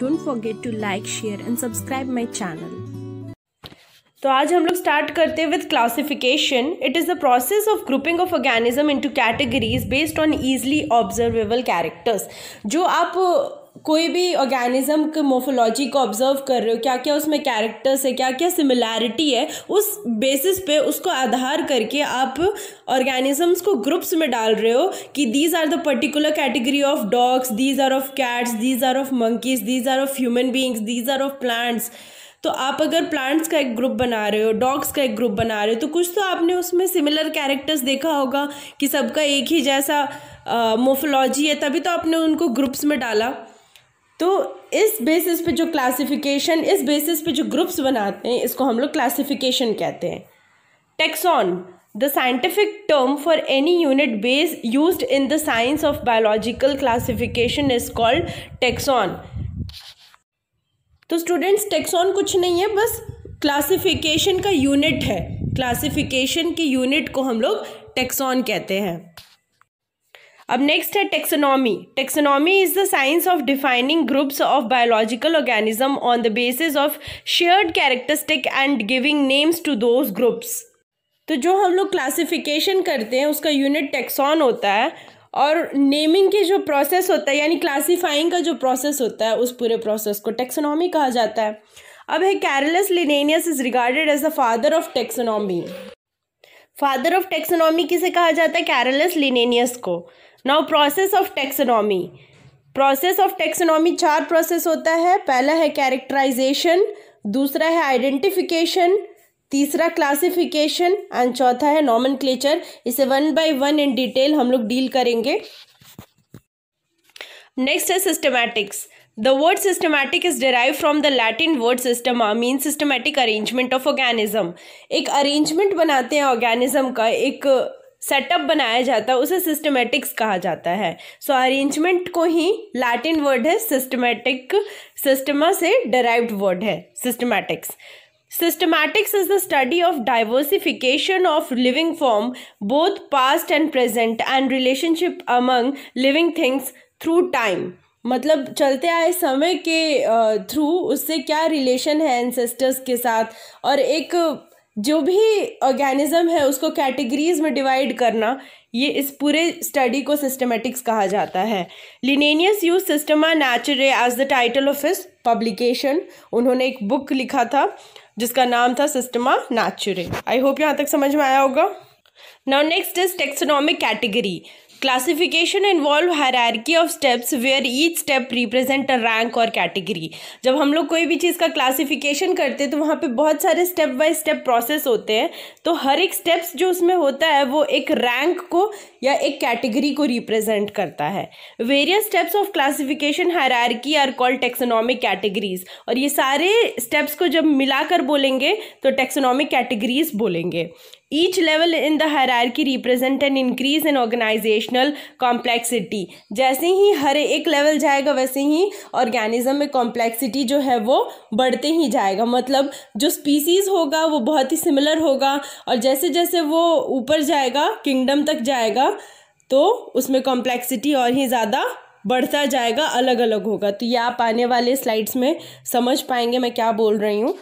Don't forget to like share and subscribe my channel तो आज हम लोग स्टार्ट करते हैं with classification it is the process of grouping of organism into categories based on easily observable characters जो आप कोई भी ऑर्गेनिज्म के मोफोलॉजी को ऑब्जर्व कर रहे हो क्या क्या उसमें कैरेक्टर्स है क्या क्या सिमिलैरिटी है उस बेसिस पे उसको आधार करके आप ऑर्गेनिजम्स को ग्रुप्स में डाल रहे हो कि these are the particular category of dogs these are of cats these are of monkeys these are of human beings these are of plants तो आप अगर प्लांट्स का एक ग्रुप बना रहे हो डॉग्स का एक ग्रुप बना रहे हो तो कुछ तो आपने उसमें सिमिलर कैरेक्टर्स देखा होगा कि सबका एक ही जैसा मोफोलॉजी है तभी तो आपने उनको ग्रुप्स में डाला तो इस बेसिस पे जो क्लासिफिकेशन इस बेसिस पे जो ग्रुप्स बनाते हैं इसको हम लोग क्लासिफिकेशन कहते हैं taxon the scientific term for any unit base use in the science of biological classification is called taxon तो स्टूडेंट्स टेक्सॉन कुछ नहीं है बस क्लासिफिकेशन का यूनिट है क्लासिफिकेशन के यूनिट को हम लोग टेक्सॉन कहते हैं अब नेक्स्ट है taxonomy taxonomy is the science of defining groups of biological organism on the basis of shared characteristic and giving names to those groups तो जो हम लोग क्लासिफिकेशन करते हैं उसका यूनिट टेक्सॉन होता है और नेमिंग की जो प्रोसेस होता है यानी क्लासीफाइंग का जो प्रोसेस होता है उस पूरे प्रोसेस को टेक्सोनॉमी कहा जाता है अब है Carolus Linnaeus is regarded as the father of taxonomy father of taxonomy किसे कहा जाता है कैरलस लिनेनियस को now process of taxonomy process of taxonomy चार प्रोसेस होता है पहला है कैरेक्टराइजेशन दूसरा है आइडेंटिफिकेशन तीसरा क्लासिफिकेशन एंड चौथा है नॉमन क्लेचर इसे one by one in detail हम लोग डील करेंगे नेक्स्ट है systematics The word systematic is derived from the Latin word systema, means systematic arrangement of organism. एक arrangement बनाते हैं organism का एक setup बनाया जाता है उसे systematics कहा जाता है so, arrangement को ही Latin word है systematic systema से derived word है systematics. Systematics is the study of diversification of living form, both past and present, and relationship among living things through time. मतलब चलते आए समय के थ्रू उससे क्या रिलेशन है एंसेस्टर्स के साथ और एक जो भी ऑर्गेनिज्म है उसको कैटेगरीज में डिवाइड करना ये इस पूरे स्टडी को सिस्टमेटिक्स कहा जाता है Linnaeus use Systema Naturae as the title of his publication उन्होंने एक बुक लिखा था जिसका नाम था सिस्टमा नेचुरे आई होप यहाँ तक समझ में आया होगा now next is taxonomic category classification involve hierarchy of steps where each step represent a rank और कैटेगरी जब हम लोग कोई भी चीज़ का क्लासिफिकेशन करते हैं तो वहाँ पे बहुत सारे स्टेप बाय स्टेप प्रोसेस होते हैं तो हर एक स्टेप्स जो उसमें होता है वो एक रैंक को या एक कैटेगरी को रिप्रेजेंट करता है various steps of classification hierarchy are called taxonomic categories और ये सारे स्टेप्स को जब मिलाकर बोलेंगे तो टेक्सोनॉमिक कैटेगरीज बोलेंगे each level in the hierarchy represent and increase in organisational complexity जैसे ही हर एक लेवल जाएगा वैसे ही ऑर्गेनिज्म में कॉम्प्लेक्सिटी जो है वो बढ़ते ही जाएगा मतलब जो स्पीसीज़ होगा वो बहुत ही सिमिलर होगा और जैसे जैसे वो ऊपर जाएगा किंगडम तक जाएगा तो उसमें कॉम्प्लेक्सिटी और ही ज़्यादा बढ़ता जाएगा अलग अलग होगा तो ये आप आने वाले स्लाइड्स में समझ पाएंगे मैं क्या बोल रही हूँ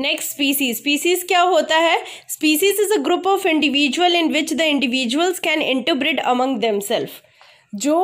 नेक्स्ट स्पीसीज स्पीसीज क्या होता है species is a group of individual in which the individuals can interbreed among themselves जो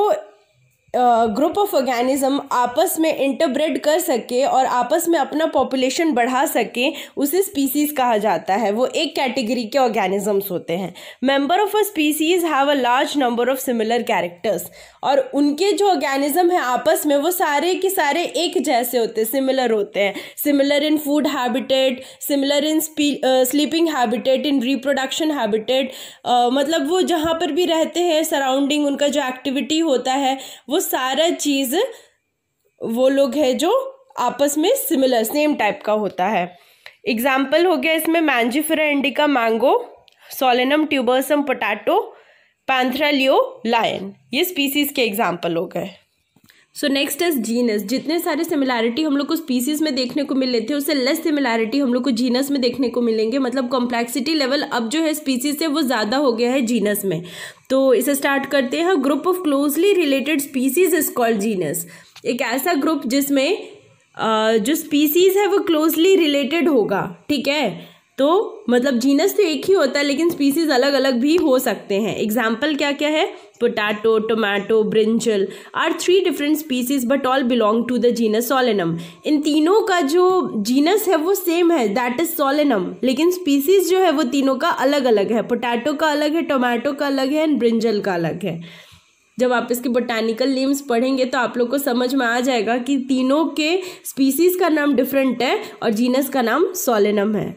ग्रुप ऑफ ऑर्गेनिज्म आपस में इंटरब्रेड कर सके और आपस में अपना पॉपुलेशन बढ़ा सके उसे स्पीसीज़ कहा जाता है वो एक कैटेगरी के ऑर्गेनिजम्स होते हैं member of a species have a large number of similar characters और उनके जो ऑर्गेनिज्म हैं आपस में वो सारे के सारे एक जैसे होते हैं सिमिलर होते हैं similar in food habitat similar in sleeping habitat in reproduction habitat मतलब वो जहाँ पर भी रहते हैं सराउंडिंग उनका जो एक्टिविटी होता है वो सारा चीज़ वो लोग है जो आपस में सिमिलर सेम टाइप का होता है एग्जाम्पल हो गया इसमें Mangifera indica mango Solanum tuberosum potato Leo lion ये स्पीसीज़ के एग्जाम्पल हो गए सो नेक्स्ट इज जीनस जितने सारे सिमिलैरिटी हम लोग को स्पीसीज में देखने को मिले थे उससे लेस सिमिलैरिटी हम लोग को जीनस में देखने को मिलेंगे मतलब कॉम्प्लेक्सिटी लेवल अब जो है स्पीसीज से वो ज़्यादा हो गया है जीनस में तो इसे स्टार्ट करते हैं group of closely related species is called genus एक ऐसा ग्रुप जिसमें जो स्पीसीज है वो क्लोजली रिलेटेड होगा ठीक है तो मतलब जीनस तो एक ही होता है लेकिन स्पीसीज अलग अलग भी हो सकते हैं एग्जाम्पल क्या क्या है potato tomato brinjal are three different species but all belong to the genus Solanum इन तीनों का जो जीनस है वो सेम है दैट इज सोलेनम लेकिन स्पीसीज जो है वो तीनों का अलग अलग है पोटैटो का अलग है टोमेटो का अलग है एंड ब्रिंजल का अलग है जब आप इसके बोटानिकल नेम्स पढ़ेंगे तो आप लोग को समझ में आ जाएगा कि तीनों के स्पीसीज का नाम डिफरेंट है और जीनस का नाम सोलेनम है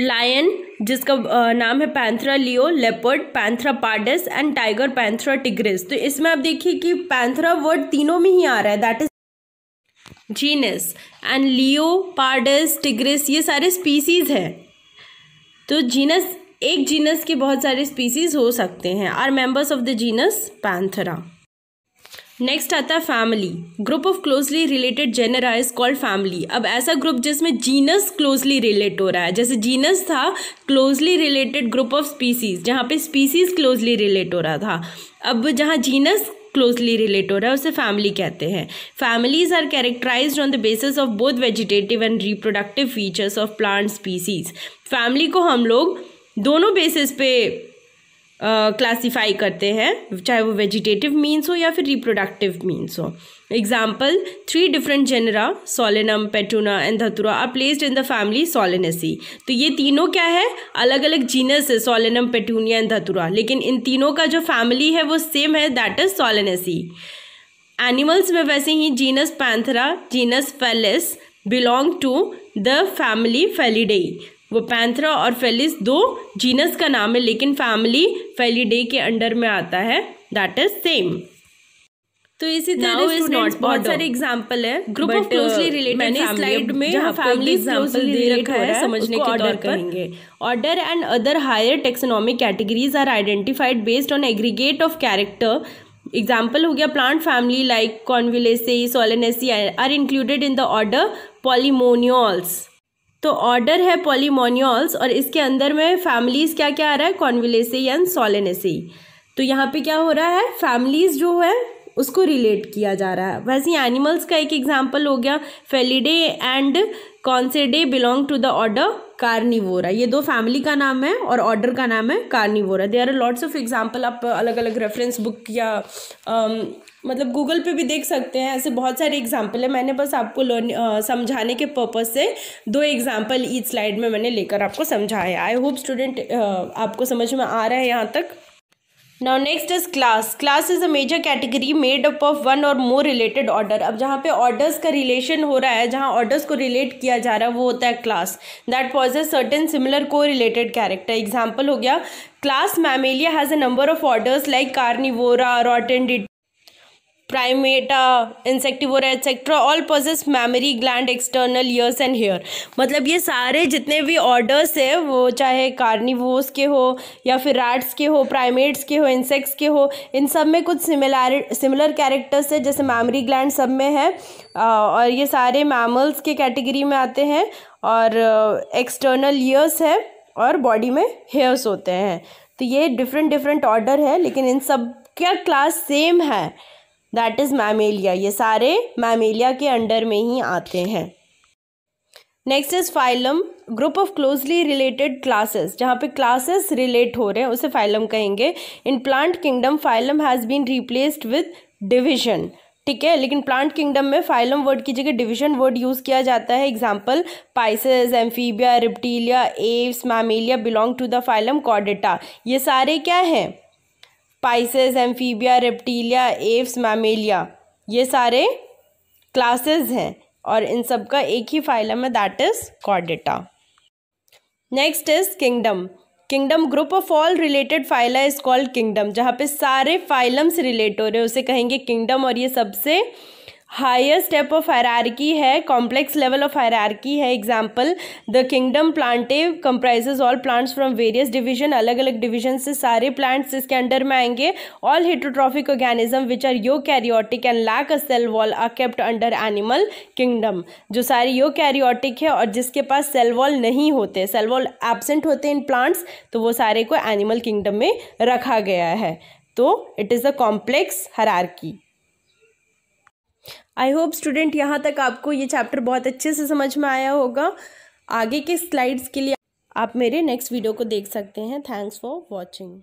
लायन जिसका नाम है Panthera leo leopard Panthera pardus and tiger Panthera tigris तो इसमें आप देखिए कि पैंथरा वर्ड तीनों में ही आ रहा है that is genus and leo pardus tigris ये सारे स्पीसीज़ हैं तो जीनस एक जीनस के बहुत सारे स्पीसीज़ हो सकते हैं are members of the genus Panthera next आता है family group of closely related genera is called family अब ऐसा ग्रुप जिसमें जीनस क्लोजली रिलेट हो रहा है जैसे जीनस था closely related group of species जहाँ पे स्पीसीज क्लोजली रिलेट हो रहा था अब जहाँ जीनस क्लोजली रिलेट हो रहा है उसे फैमिली कहते हैं families are characterize on the basis of both vegetative and reproductive features of plant species family को हम लोग दोनों बेसिस पे क्लासीफाई uh, करते हैं चाहे वो वेजिटेटिव मीन्स हो या फिर रिप्रोडक्टिव मीन्स हो example three different genera Solanum Petunia and Datura are placed in the family Solanaceae तो ये तीनों क्या है अलग अलग जीनस है सोलिनम पेटूनिया एंड धतुरा लेकिन इन तीनों का जो फैमिली है वो सेम है दैट इज सोलिनसी एनिमल्स में वैसे ही genus Panthera genus Felis belong to the family Felidae वो पैंथरा और फेलिस दो जीनस का नाम है लेकिन फैमिली फेलिडे के अंडर में आता है दैट इज सेम तो इसी तरह बहुत सारे uh, एग्जांपल है ग्रुप ऑफ क्लोजली रिलेटेड में फैमिली दे रखा है समझने के ऑर्डर करेंगे order and other higher taxonomic categories are identified based on aggregate of character example हो गया plant family like Convolvulaceae Solanaceae are included in the order Polemoniales तो ऑर्डर है पॉलीमोनियोल्स और इसके अंदर में फैमिलीज़ क्या क्या आ रहा है कॉन्विलेसी एंड सोलेनेसी तो यहाँ पे क्या हो रहा है फैमिलीज़ जो है उसको रिलेट किया जा रहा है वैसे एनिमल्स का एक एग्जाम्पल हो गया Felidae and Canidae belong to the order Carnivora ये दो फैमिली का नाम है और ऑर्डर का नाम है Carnivora they are lots of example आप अलग अलग रेफरेंस बुक या um, मतलब गूगल पे भी देख सकते हैं ऐसे बहुत सारे एग्जाम्पल है मैंने बस आपको uh, समझाने के पर्पज़ से दो एग्जाम्पल ईच स्लाइड में मैंने लेकर आपको समझाया आई होप स्टूडेंट आपको समझ में आ रहा है यहाँ तक now next is class class is a major category made up of one or more related order अब जहाँ पे ऑर्डर्स का रिलेशन हो रहा है जहाँ ऑर्डर्स को रिलेट किया जा रहा है वो होता है class that pose a certain similar correlated character example हो गया class Mammalia has a number of orders like Carnivora Rodentia Primata Insectivora etcetera all possess mammary gland external ears and hair मतलब ये सारे जितने भी orders है वो चाहे कार्निवोस के हो या फिर रैट्स के हो प्राइमेट्स के हो इंसेक्ट्स के हो इन सब में कुछ सिमिलर सिमिलर कैरेक्टर्स है जैसे मेमरी ग्लैंड सब में है और ये सारे मैमल्स के कैटेगरी में आते हैं और एक्सटर्नल ईयर्स है और बॉडी में हेयर्स होते हैं तो ये डिफरेंट डिफरेंट ऑर्डर है लेकिन इन सब क्या क्लास सेम है दैट इज़ मैमेलिया ये सारे मैमेलिया के अंडर में ही आते हैं next is phylum group of closely related classes जहाँ पे क्लासेस रिलेट हो रहे हैं उसे फाइलम कहेंगे in plant kingdom phylum has been replaced with division ठीक है लेकिन प्लांट किंगडम में फाइलम वर्ड की जगह डिविजन वर्ड यूज़ किया जाता है example Pisces Amphibia Reptilia Aves Mammalia belong to the phylum कॉडेटा ये सारे क्या हैं Pisces Amphibia Reptilia Aves Mammalia ये सारे क्लासेस हैं और इन सब का एक ही फाइलम है that is Chordata next is kingdom kingdom group of all related phyla is called kingdom जहाँ पे सारे फाइलम्स रिलेट हो रहे हैं उसे कहेंगे किंगडम और ये सबसे हाइस्ट स्टेप ऑफ हरारकी है कॉम्प्लेक्स लेवल ऑफ हायरार्की है example the kingdom Plantae comprises all plants from various division अलग अलग डिवीजन से सारे प्लांट्स इसके अंडर में आएंगे all heterotrophic organism which are eukaryotic and lack a cell wall are kept under animal kingdom जो सारे यो कैरियोटिक है और जिसके पास सेल वॉल नहीं होते सेल वॉल एबसेंट होते हैं इन प्लांट्स तो वो सारे को एनिमल किंगडम में रखा गया है तो it is a complex hierarchy I hope student यहाँ तक आपको ये चैप्टर बहुत अच्छे से समझ में आया होगा आगे के स्लाइड्स के लिए आप मेरे नेक्स्ट वीडियो को देख सकते हैं थैंक्स फॉर वॉचिंग